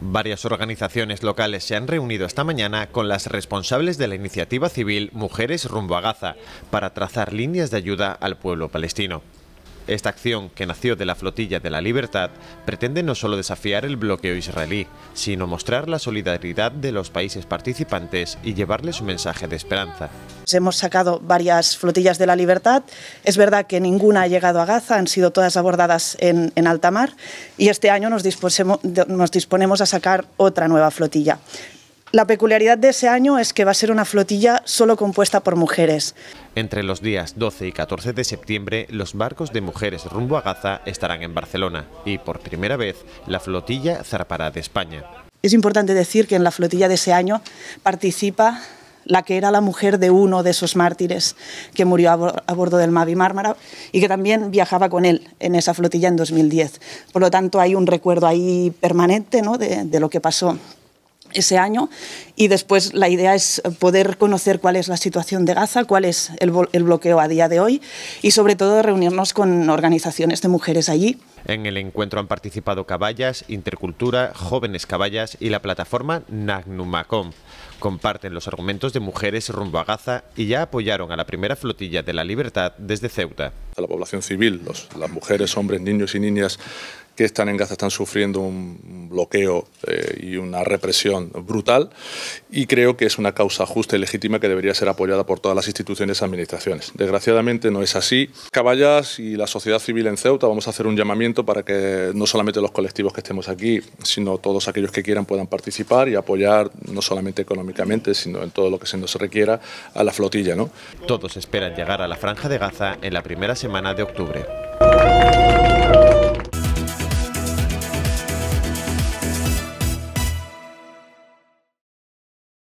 Varias organizaciones locales se han reunido esta mañana con las responsables de la iniciativa civil Mujeres rumbo a Gaza para trazar líneas de ayuda al pueblo palestino. Esta acción, que nació de la Flotilla de la Libertad, pretende no solo desafiar el bloqueo israelí, sino mostrar la solidaridad de los países participantes y llevarles un mensaje de esperanza. Hemos sacado varias flotillas de la libertad. Es verdad que ninguna ha llegado a Gaza, han sido todas abordadas en, alta mar y este año nos, nos disponemos a sacar otra nueva flotilla. La peculiaridad de ese año es que va a ser una flotilla solo compuesta por mujeres. Entre los días 12 y 14 de septiembre, los barcos de mujeres rumbo a Gaza estarán en Barcelona y, por primera vez, la flotilla zarpará de España. Es importante decir que en la flotilla de ese año participa la que era la mujer de uno de esos mártires que murió a, bordo del Mavi Mármara y que también viajaba con él en esa flotilla en 2010. Por lo tanto, hay un recuerdo ahí permanente de lo que pasó ese año y después la idea es poder conocer cuál es la situación de Gaza, cuál es el, bloqueo a día de hoy y sobre todo reunirnos con organizaciones de mujeres allí. En el encuentro han participado Caballas, Intercultura, Jóvenes Caballas y la plataforma Nagnumacom. Comparten los argumentos de mujeres rumbo a Gaza y ya apoyaron a la primera flotilla de la libertad desde Ceuta. A la población civil, las mujeres, hombres, niños y niñas que están en Gaza están sufriendo un bloqueo eh, y una represión brutal y creo que es una causa justa y legítima que debería ser apoyada por todas las instituciones y administraciones. Desgraciadamente no es así. Caballas y la sociedad civil en Ceuta vamos a hacer un llamamiento para que no solamente los colectivos que estemos aquí, sino todos aquellos que quieran puedan participar y apoyar no solamente económicamente, sino en todo lo que se nos requiera a la flotilla. ¿no? Todos esperan llegar a la franja de Gaza en la primera semana de octubre.